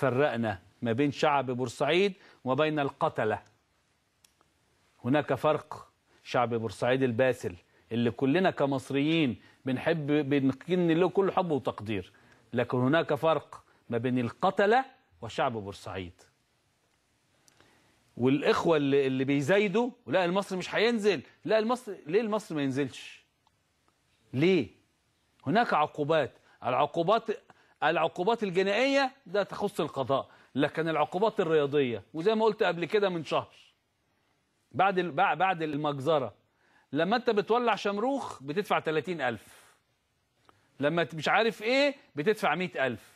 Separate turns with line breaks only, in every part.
فرقنا ما بين شعب بورسعيد وبين القتلة هناك فرق شعب بورسعيد الباسل اللي كلنا كمصريين بنحب بنكن له كل حب وتقدير لكن هناك فرق ما بين القتلة وشعب بورسعيد والإخوة اللي, اللي بيزايدوا لا المصري مش هينزل لا المصري ليه المصري ما ينزلش ليه هناك عقوبات العقوبات العقوبات الجنائية ده تخص القضاء لكن العقوبات الرياضية وزي ما قلت قبل كده من شهر بعد بعد المجزرة لما انت بتولع شمروخ بتدفع 30000 لما مش عارف ايه بتدفع 100000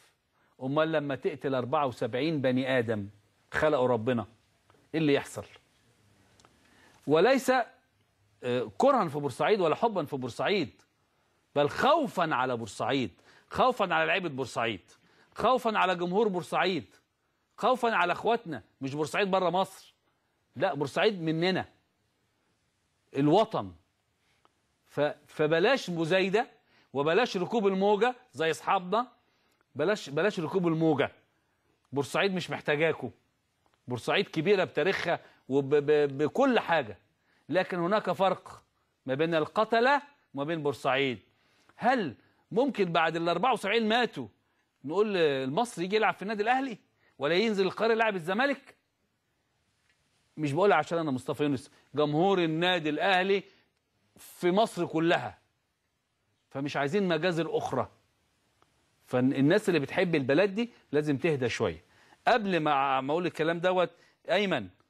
امال لما تقتل 74 بني ادم خلقوا ربنا ايه اللي يحصل وليس آه، كرها في بورسعيد ولا حبا في بورسعيد بل خوفا على بورسعيد خوفا على لعيبه بورسعيد خوفا على جمهور بورسعيد خوفا على اخواتنا مش بورسعيد بره مصر لا بورسعيد مننا الوطن فبلاش مزايده وبلاش ركوب الموجه زي اصحابنا بلاش بلاش ركوب الموجه بورسعيد مش محتاجاكم بورسعيد كبيره بتاريخها وبكل حاجه لكن هناك فرق ما بين القتله وما بين بورسعيد هل ممكن بعد ال 74 ماتوا نقول المصري يجي يلعب في النادي الاهلي ولا ينزل القاهره يلعب الزمالك مش بقولها عشان انا مصطفى يونس جمهور النادي الاهلي في مصر كلها فمش عايزين مجازر اخرى فالناس اللي بتحب البلد دي لازم تهدى شويه قبل ما اقول الكلام دوت ايمن